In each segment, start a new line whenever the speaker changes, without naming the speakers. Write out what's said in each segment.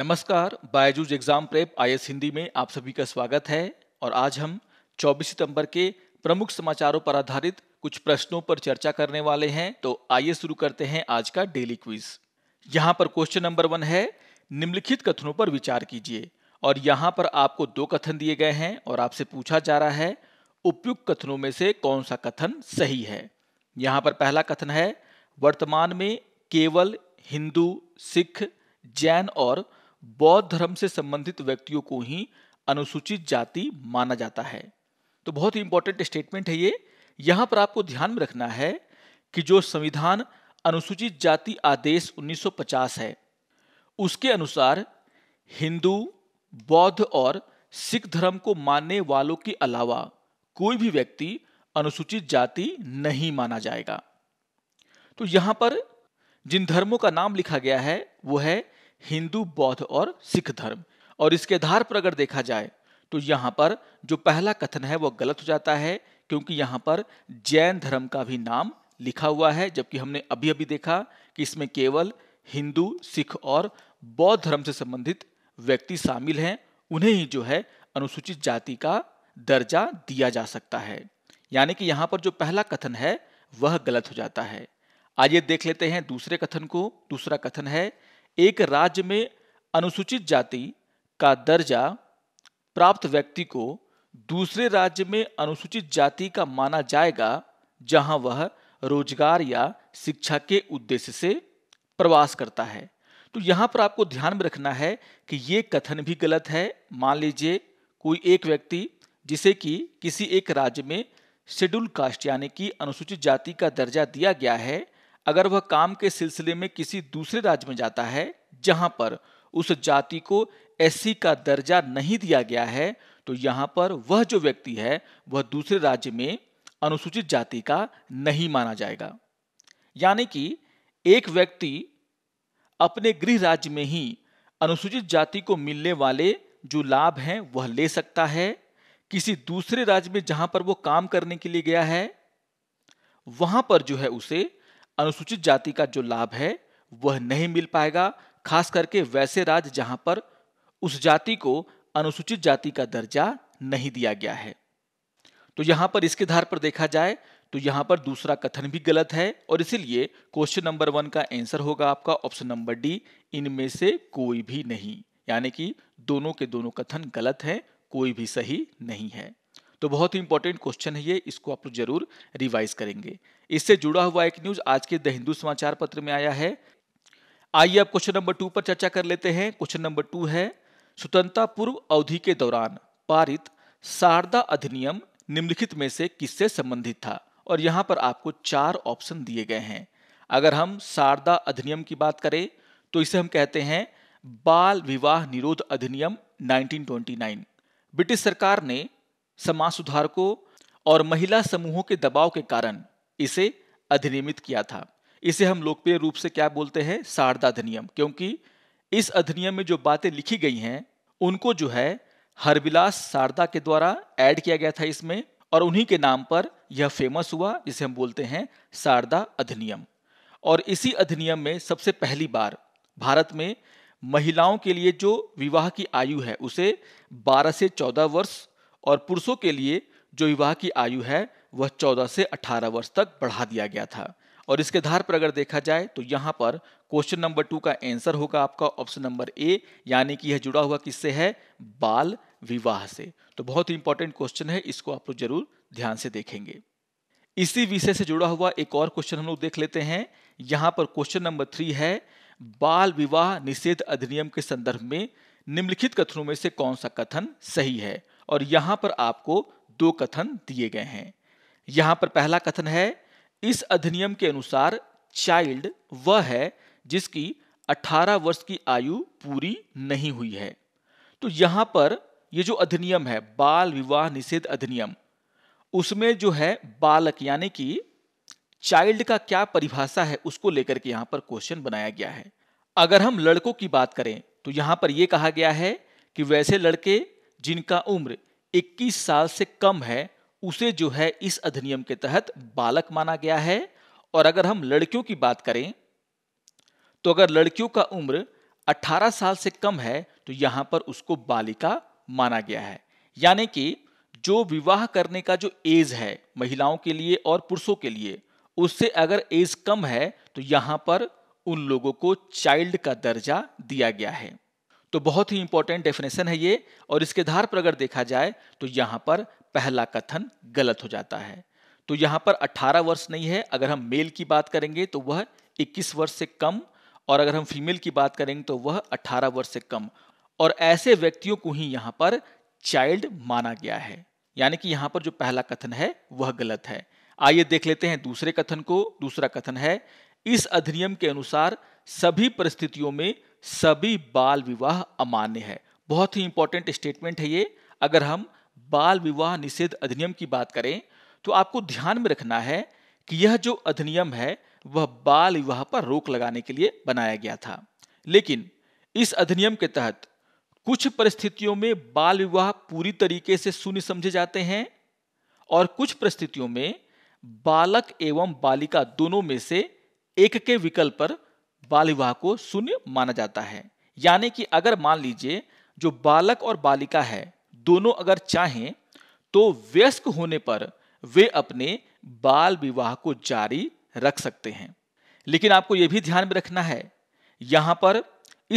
नमस्कार Byju's exam prep आई हिंदी में आप सभी का स्वागत है और आज हम 24 सितंबर के प्रमुख समाचारों पर आधारित कुछ प्रश्नों पर चर्चा करने वाले हैं तो आइए शुरू करते हैं आज का डेली क्विज यहाँ पर क्वेश्चन नंबर वन है निम्नलिखित कथनों पर विचार कीजिए और यहाँ पर आपको दो कथन दिए गए हैं और आपसे पूछा जा रहा है उपयुक्त कथनों में से कौन सा कथन सही है यहाँ पर पहला कथन है वर्तमान में केवल हिंदू सिख जैन और बौद्ध धर्म से संबंधित व्यक्तियों को ही अनुसूचित जाति माना जाता है तो बहुत ही इंपॉर्टेंट स्टेटमेंट है ये यहां पर आपको ध्यान में रखना है कि जो संविधान अनुसूचित जाति आदेश 1950 है उसके अनुसार हिंदू बौद्ध और सिख धर्म को मानने वालों के अलावा कोई भी व्यक्ति अनुसूचित जाति नहीं माना जाएगा तो यहां पर जिन धर्मों का नाम लिखा गया है वो है हिंदू बौद्ध और सिख धर्म और इसके आधार पर अगर देखा जाए तो यहां पर जो पहला कथन है वो गलत हो जाता है क्योंकि यहां पर जैन धर्म का भी नाम लिखा हुआ है जबकि हमने अभी अभी देखा कि इसमें केवल हिंदू सिख और बौद्ध धर्म से संबंधित व्यक्ति शामिल हैं उन्हें ही जो है अनुसूचित जाति का दर्जा दिया जा सकता है यानी कि यहां पर जो पहला कथन है वह गलत हो जाता है आइए देख लेते हैं दूसरे कथन को दूसरा कथन है एक राज्य में अनुसूचित जाति का दर्जा प्राप्त व्यक्ति को दूसरे राज्य में अनुसूचित जाति का माना जाएगा जहां वह रोजगार या शिक्षा के उद्देश्य से प्रवास करता है तो यहां पर आपको ध्यान में रखना है कि ये कथन भी गलत है मान लीजिए कोई एक व्यक्ति जिसे कि किसी एक राज्य में शेड्यूल कास्ट यानी कि अनुसूचित जाति का दर्जा दिया गया है अगर वह काम के सिलसिले में किसी दूसरे राज्य में जाता है जहां पर उस जाति को एस का दर्जा नहीं दिया गया है तो यहां पर वह जो व्यक्ति है वह दूसरे राज्य में अनुसूचित जाति का नहीं माना जाएगा यानी कि एक व्यक्ति अपने गृह राज्य में ही अनुसूचित जाति को मिलने वाले जो लाभ हैं वह ले सकता है किसी दूसरे राज्य में जहां पर वो काम करने के लिए गया है वहां पर जो है उसे अनुसूचित जाति का जो लाभ है वह नहीं मिल पाएगा खास करके वैसे राज्य जहां पर उस जाति को अनुसूचित जाति का दर्जा नहीं दिया गया है तो यहां पर इसके आधार पर देखा जाए तो यहां पर दूसरा कथन भी गलत है और इसीलिए क्वेश्चन नंबर वन का आंसर होगा आपका ऑप्शन नंबर डी इनमें से कोई भी नहीं यानी कि दोनों के दोनों कथन गलत हैं कोई भी सही नहीं है तो बहुत ही इंपॉर्टेंट क्वेश्चन है ये इसको आप लोग जरूर रिवाइज करेंगे इससे जुड़ा हुआ एक न्यूज आज के द हिंदू समाचार पत्र में आया है आइए आप क्वेश्चन नंबर टू पर चर्चा कर लेते हैं क्वेश्चन नंबर टू है स्वतंत्रता पूर्व अवधि के दौरान पारित शारदा अधिनियम निम्नलिखित में से किससे संबंधित था और यहां पर आपको चार ऑप्शन दिए गए हैं अगर हम शारदा अधिनियम की बात करें तो इसे हम कहते हैं बाल विवाह निरोध अधिनियम 1929 ब्रिटिश सरकार ने समाज सुधारकों और महिला समूहों के दबाव के कारण इसे अधिनियमित किया था इसे हम लोकप्रिय रूप से क्या बोलते हैं शारदा अधिनियम क्योंकि इस अधिनियम में जो बातें लिखी गई हैं उनको जो है हरविलास शारदा के द्वारा ऐड किया गया था इसमें और उन्हीं के नाम पर यह फेमस हुआ जिसे हम बोलते हैं शारदा अधिनियम और इसी अधिनियम में सबसे पहली बार भारत में महिलाओं के लिए जो विवाह की आयु है उसे 12 से 14 वर्ष और पुरुषों के लिए जो विवाह की आयु है वह 14 से 18 वर्ष तक बढ़ा दिया गया था और इसके आधार पर अगर देखा जाए तो यहाँ पर क्वेश्चन नंबर टू का आंसर होगा आपका ऑप्शन नंबर ए यानी कि यह जुड़ा हुआ किससे है बाल विवाह से तो बहुत ही इंपॉर्टेंट क्वेश्चन है इसको आप लोग जरूर ध्यान से देखेंगे इसी विषय से जुड़ा हुआ एक और क्वेश्चन हम लोग देख लेते हैं यहाँ पर क्वेश्चन नंबर थ्री है बाल विवाह निषेध अधिनियम के संदर्भ में निम्नलिखित कथनों में से कौन सा कथन सही है और यहां पर आपको दो कथन दिए गए हैं यहां पर पहला कथन है इस अधिनियम के अनुसार चाइल्ड वह है जिसकी 18 वर्ष की आयु पूरी नहीं हुई है तो यहां पर ये जो अधिनियम है बाल विवाह निषेध अधिनियम उसमें जो है बालक यानी कि चाइल्ड का क्या परिभाषा है उसको लेकर के यहां पर क्वेश्चन बनाया गया है अगर हम लड़कों की बात करें तो यहां पर यह कहा गया है कि वैसे लड़के जिनका उम्र 21 साल से कम है उसे जो है इस अधिनियम के तहत बालक माना गया है और अगर हम लड़कियों की बात करें तो अगर लड़कियों का उम्र 18 साल से कम है तो यहां पर उसको बालिका माना गया है यानी कि जो विवाह करने का जो एज है महिलाओं के लिए और पुरुषों के लिए उससे अगर एज कम है तो यहां पर उन लोगों को चाइल्ड का दर्जा दिया गया है तो बहुत ही इंपॉर्टेंट डेफिनेशन है ये और इसके आधार पर अगर देखा जाए तो यहां पर पहला कथन गलत हो जाता है तो यहां पर 18 वर्ष नहीं है अगर हम मेल की बात करेंगे तो वह 21 वर्ष से कम और अगर हम फीमेल की बात करेंगे तो वह 18 वर्ष से कम और ऐसे व्यक्तियों को ही यहां पर चाइल्ड माना गया है यानी कि यहां पर जो पहला कथन है वह गलत है आइए देख लेते हैं दूसरे कथन को दूसरा कथन है इस अधिनियम के अनुसार सभी परिस्थितियों में सभी बाल विवाह अमान्य है बहुत ही इंपॉर्टेंट स्टेटमेंट है ये अगर हम बाल विवाह निषेध अधिनियम की बात करें तो आपको ध्यान में रखना है कि यह जो अधिनियम है वह बाल विवाह पर रोक लगाने के लिए बनाया गया था लेकिन इस अधिनियम के तहत कुछ परिस्थितियों में बाल विवाह पूरी तरीके से शून्य समझे जाते हैं और कुछ परिस्थितियों में बालक एवं बालिका दोनों में से एक के विकल्प पर बाल विवाह को शून्य माना जाता है यानी कि अगर मान लीजिए जो बालक और बालिका है दोनों अगर चाहें तो व्यस्क होने पर वे अपने बाल विवाह को जारी रख सकते हैं लेकिन आपको यह भी ध्यान में रखना है यहां पर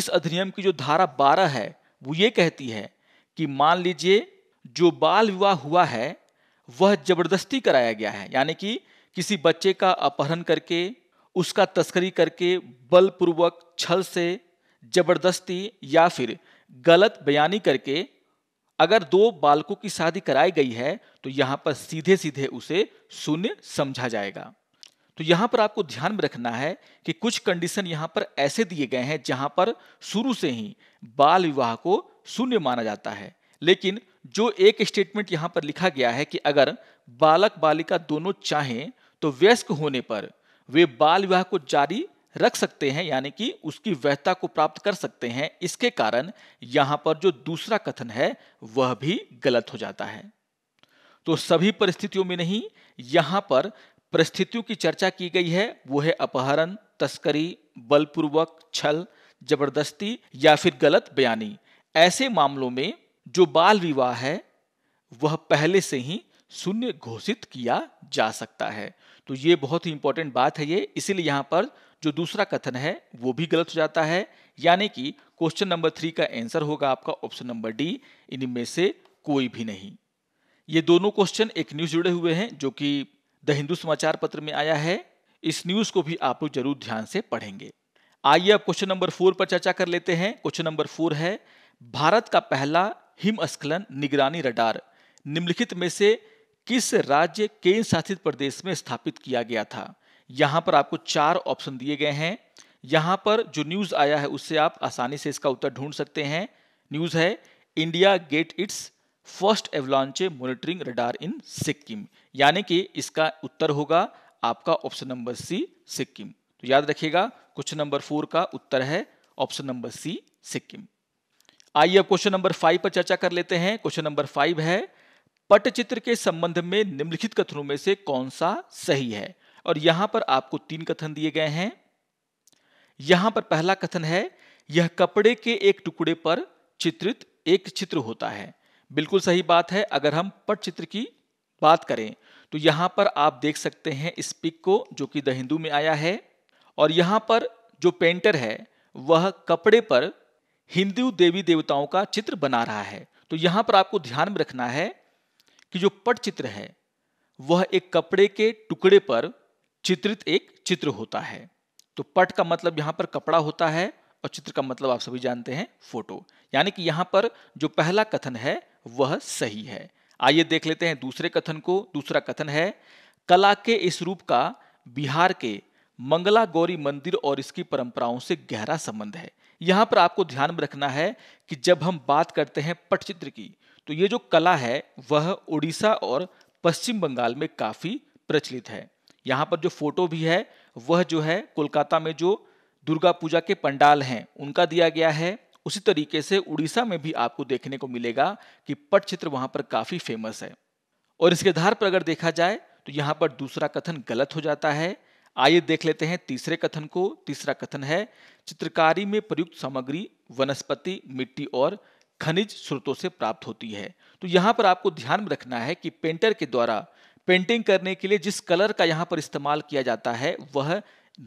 इस अधिनियम की जो धारा बारह है वो ये कहती है कि मान लीजिए जो बाल विवाह हुआ है वह जबरदस्ती कराया गया है यानी कि किसी बच्चे का अपहरण करके उसका तस्करी करके बलपूर्वक छल से जबरदस्ती या फिर गलत बयानी करके अगर दो बालकों की शादी कराई गई है तो यहां पर सीधे सीधे उसे शून्य समझा जाएगा तो यहां पर आपको ध्यान में रखना है कि कुछ कंडीशन यहां पर ऐसे दिए गए हैं जहां पर शुरू से ही बाल विवाह को शून्य माना जाता है लेकिन जो एक स्टेटमेंट यहां पर लिखा गया है कि अगर बालक बालिका दोनों चाहें तो व्यस्क होने पर वे बाल विवाह को जारी रख सकते हैं यानी कि उसकी वैधता को प्राप्त कर सकते हैं इसके कारण यहां पर जो दूसरा कथन है वह भी गलत हो जाता है तो सभी परिस्थितियों में नहीं यहां पर परिस्थितियों की चर्चा की गई है वो है अपहरण तस्करी बलपूर्वक छल जबरदस्ती या फिर गलत बयानी ऐसे मामलों में जो बाल विवाह है वह पहले से ही शून्य घोषित किया जा सकता है तो ये बहुत ही इंपॉर्टेंट बात है ये इसीलिए यहाँ पर जो दूसरा कथन है वो भी गलत हो जाता है यानी कि क्वेश्चन नंबर थ्री का आंसर होगा आपका ऑप्शन नंबर डी इनमें से कोई भी नहीं ये दोनों क्वेश्चन एक न्यूज जुड़े हुए हैं जो कि द हिंदू समाचार पत्र में आया है इस न्यूज को भी आप लोग जरूर ध्यान से पढ़ेंगे आइए अब क्वेश्चन नंबर फोर पर चर्चा कर लेते हैं क्वेश्चन नंबर फोर है भारत का पहला हिमस्खलन निगरानी रडार निम्नलिखित में से किस राज्य केंद्र शासित प्रदेश में स्थापित किया गया था यहां पर आपको चार ऑप्शन दिए गए हैं यहां पर जो न्यूज़ आया है उससे आप आसानी से इसका उत्तर ढूंढ सकते हैं न्यूज़ है India get its first avalanche monitoring radar in Sikkim यानी कि इसका उत्तर होगा आपका ऑप्शन नंबर सी सिक्किम तो याद रखिएगा क्वेश्चन नंबर फोर का उत्तर है ऑप्शन नंबर सी सिक्किम आइए अब क्वेश्चन नंबर फाइव पर चर्चा कर लेते हैं क्वेश्चन नंबर फाइव है पटचित्र के संबंध में निम्नलिखित कथनों में से कौन सा सही है और यहां पर आपको तीन कथन दिए गए हैं यहां पर पहला कथन है यह कपड़े के एक टुकड़े पर चित्रित एक चित्र होता है बिल्कुल सही बात है अगर हम पटचित्र की बात करें तो यहां पर आप देख सकते हैं इस पिक को जो कि द हिंदू में आया है और यहां पर जो पेंटर है वह कपड़े पर हिंदू देवी देवताओं का चित्र बना रहा है तो यहां पर आपको ध्यान में रखना है कि जो पटचित्र है वह एक कपड़े के टुकड़े पर चित्रित एक चित्र होता है तो पट का मतलब यहां पर कपड़ा होता है और चित्र का मतलब आप सभी जानते हैं फोटो यानी कि यहां पर जो पहला कथन है वह सही है आइए देख लेते हैं दूसरे कथन को दूसरा कथन है कला के इस रूप का बिहार के मंगला गौरी मंदिर और इसकी परंपराओं से गहरा संबंध है यहां पर आपको ध्यान में रखना है कि जब हम बात करते हैं पटचित्र की तो ये जो कला है वह उड़ीसा और पश्चिम बंगाल में काफ़ी प्रचलित है यहाँ पर जो फोटो भी है वह जो है कोलकाता में जो दुर्गा पूजा के पंडाल हैं उनका दिया गया है उसी तरीके से उड़ीसा में भी आपको देखने को मिलेगा कि पट चित्र वहां पर काफ़ी फेमस है और इसके आधार पर अगर देखा जाए तो यहाँ पर दूसरा कथन गलत हो जाता है आइए देख लेते हैं तीसरे कथन को तीसरा कथन है चित्रकारी में प्रयुक्त सामग्री वनस्पति मिट्टी और खनिज स्रोतों से प्राप्त होती है तो यहां पर आपको ध्यान में रखना है कि पेंटर के द्वारा पेंटिंग करने के लिए जिस कलर का यहां पर इस्तेमाल किया जाता है वह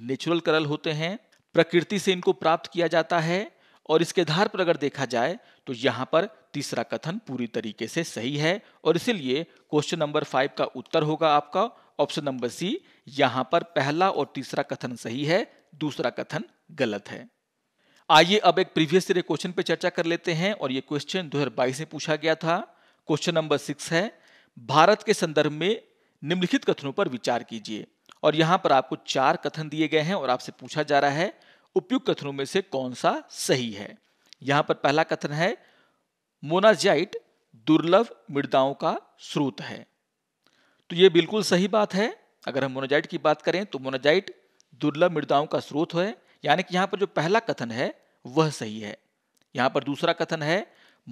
नेचुरल कलर होते हैं प्रकृति से इनको प्राप्त किया जाता है और इसके आधार पर अगर देखा जाए तो यहां पर तीसरा कथन पूरी तरीके से सही है और इसीलिए क्वेश्चन नंबर फाइव का उत्तर होगा आपका ऑप्शन नंबर सी यहां पर पहला और तीसरा कथन सही है दूसरा कथन गलत है आइए अब एक प्रीवियस ईयर क्वेश्चन पे चर्चा कर लेते हैं और ये क्वेश्चन 2022 में पूछा गया था क्वेश्चन नंबर सिक्स है भारत के संदर्भ में निम्नलिखित कथनों पर विचार कीजिए और यहां पर आपको चार कथन दिए गए हैं और आपसे पूछा जा रहा है उपयुक्त कथनों में से कौन सा सही है यहां पर पहला कथन है मोनाजाइट दुर्लभ मृदाओं का स्रोत है तो ये बिल्कुल सही बात है अगर हम मोनाजाइट की बात करें तो मोनाजाइट दुर्लभ मृदाओं का स्रोत है यानी कि यहाँ पर जो पहला कथन है वह सही है यहाँ पर दूसरा कथन है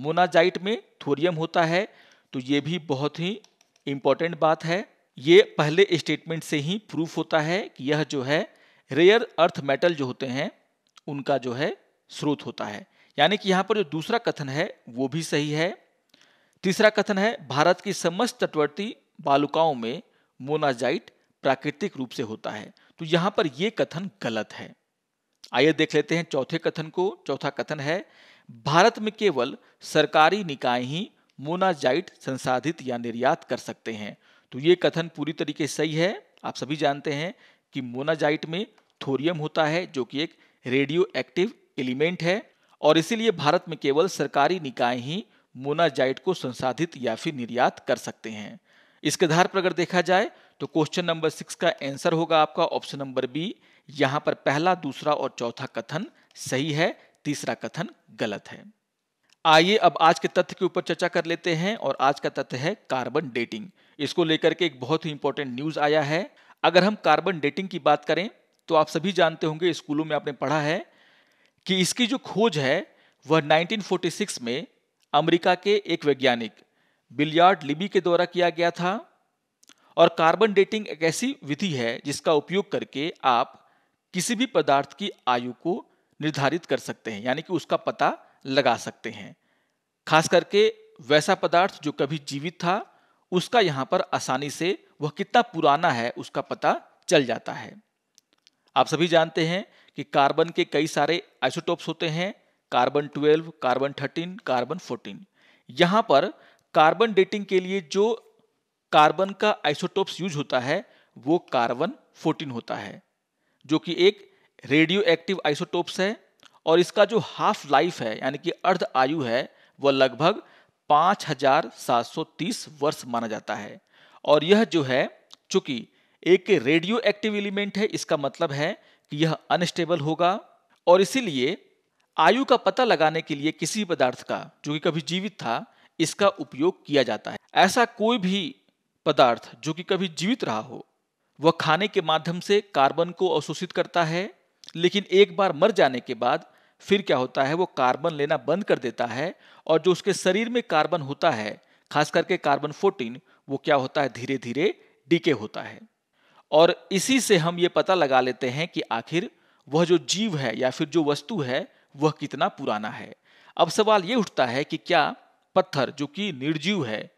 मोनाजाइट में थोरियम होता है तो ये भी बहुत ही इंपॉर्टेंट बात है ये पहले स्टेटमेंट से ही प्रूफ होता है कि यह जो है रेयर अर्थ मेटल जो होते हैं उनका जो है स्रोत होता है यानी कि यहाँ पर जो दूसरा कथन है वो भी सही है तीसरा कथन है भारत की समस्त तटवर्ती बालुकाओं में मोनाजाइट प्राकृतिक रूप से होता है तो यहाँ पर यह कथन गलत है आइए देख लेते हैं चौथे कथन को चौथा कथन है भारत में केवल सरकारी निकाय ही मोनाजाइट संसाधित या निर्यात कर सकते हैं तो ये कथन पूरी तरीके सही है आप सभी जानते हैं कि मोनाजाइट में थोरियम होता है जो कि एक रेडियो एक्टिव एलिमेंट है और इसीलिए भारत में केवल सरकारी निकाय ही मोनाजाइट को संसाधित या फिर निर्यात कर सकते हैं इसके आधार पर अगर देखा जाए तो क्वेश्चन नंबर सिक्स का आंसर होगा आपका ऑप्शन नंबर बी यहां पर पहला दूसरा और चौथा कथन सही है तीसरा कथन गलत है आइए अब आज के तथ्य के ऊपर चर्चा कर लेते हैं और आज का तथ्य है कार्बन डेटिंग इसको लेकर के एक बहुत ही इंपॉर्टेंट न्यूज आया है अगर हम कार्बन डेटिंग की बात करें तो आप सभी जानते होंगे स्कूलों में आपने पढ़ा है कि इसकी जो खोज है वह 1946 में अमेरिका के एक वैज्ञानिक बिलियार्ड लिबी के द्वारा किया गया था और कार्बन डेटिंग एक ऐसी विधि है जिसका उपयोग करके आप किसी भी पदार्थ की आयु को निर्धारित कर सकते हैं यानी कि उसका पता लगा सकते हैं खास करके वैसा पदार्थ जो कभी जीवित था उसका यहाँ पर आसानी से वह कितना पुराना है उसका पता चल जाता है आप सभी जानते हैं कि कार्बन के कई सारे आइसोटोप्स होते हैं कार्बन 12, कार्बन 13, कार्बन 14। यहाँ पर कार्बन डेटिंग के लिए जो कार्बन का आइसोटोप्स यूज होता है वो कार्बन 14 होता है जो कि एक रेडियो एक्टिव आइसोटोप्स है और इसका जो हाफ लाइफ है यानी कि अर्ध आयु है वह लगभग 5730 वर्ष माना जाता है और यह जो है चूंकि एक रेडियो एक्टिव एलिमेंट है इसका मतलब है कि यह अनस्टेबल होगा और इसीलिए आयु का पता लगाने के लिए किसी भी पदार्थ का जो कि कभी जीवित था इसका उपयोग किया जाता है ऐसा कोई भी पदार्थ जो कि कभी जीवित रहा हो वह खाने के माध्यम से कार्बन को अवशोषित करता है लेकिन एक बार मर जाने के बाद फिर क्या होता है वो कार्बन लेना बंद कर देता है और जो उसके शरीर में कार्बन होता है खास करके कार्बन 14 वो क्या होता है धीरे धीरे डीके होता है और इसी से हम ये पता लगा लेते हैं कि आखिर वह जो जीव है या फिर जो वस्तु है वह कितना पुराना है अब सवाल ये उठता है कि क्या पत्थर जो कि निर्जीव है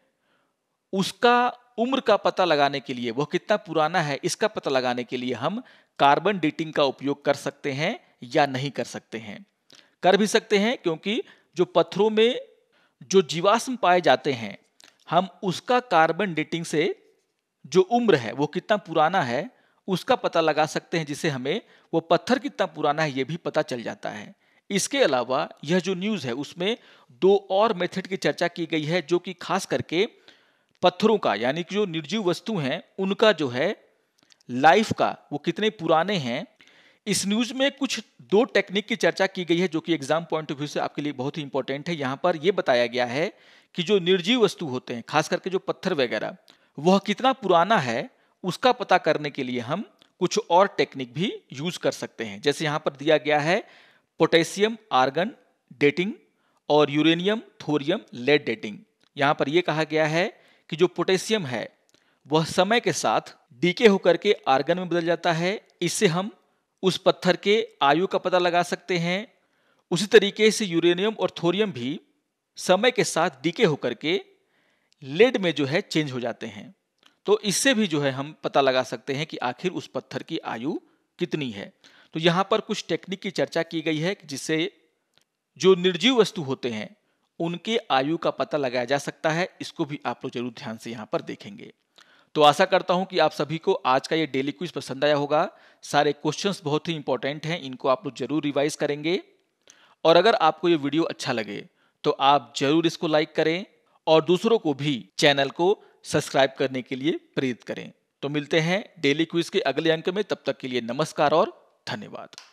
उसका उम्र का पता लगाने के लिए वह कितना पुराना है इसका पता लगाने के लिए हम कार्बन डेटिंग का उपयोग कर सकते हैं या नहीं कर सकते हैं कर भी सकते हैं क्योंकि जो पत्थरों में जो जीवाश्म पाए जाते हैं हम उसका कार्बन डेटिंग से जो उम्र है वो कितना पुराना है उसका पता लगा सकते हैं जिसे हमें वो पत्थर कितना पुराना है ये भी पता चल जाता है इसके अलावा यह जो न्यूज़ है उसमें दो और मेथड की चर्चा की गई है जो कि खास करके पत्थरों का यानी कि जो निर्जीव वस्तु हैं उनका जो है लाइफ का वो कितने पुराने हैं इस न्यूज में कुछ दो टेक्निक की चर्चा की गई है जो कि एग्जाम पॉइंट ऑफ व्यू से आपके लिए बहुत ही इंपॉर्टेंट है यहां पर यह बताया गया है कि जो निर्जीव वस्तु होते हैं खास करके जो पत्थर वगैरह वह कितना पुराना है उसका पता करने के लिए हम कुछ और टेक्निक भी यूज कर सकते हैं जैसे यहां पर दिया गया है पोटेशियम आर्गन डेटिंग और यूरेनियम थोरियम लेड डेटिंग यहां पर यह कहा गया है कि जो पोटेशियम है वह समय के साथ डीके होकर के आर्गन में बदल जाता है इससे हम उस पत्थर के आयु का पता लगा सकते हैं उसी तरीके से यूरेनियम और थोरियम भी समय के साथ डीके होकर के लेड में जो है चेंज हो जाते हैं तो इससे भी जो है हम पता लगा सकते हैं कि आखिर उस पत्थर की आयु कितनी है तो यहाँ पर कुछ टेक्निक की चर्चा की गई है जिससे जो निर्जीव वस्तु होते हैं उनके आयु का पता लगाया जा सकता है इसको भी आप लोग जरूर ध्यान से यहाँ पर देखेंगे तो आशा करता हूँ कि आप सभी को आज का ये डेली क्विज पसंद आया होगा सारे क्वेश्चंस बहुत ही इंपॉर्टेंट हैं इनको आप लोग जरूर रिवाइज करेंगे और अगर आपको ये वीडियो अच्छा लगे तो आप जरूर इसको लाइक करें और दूसरों को भी चैनल को सब्सक्राइब करने के लिए प्रेरित करें तो मिलते हैं डेली क्विज के अगले अंक में तब तक के लिए नमस्कार और धन्यवाद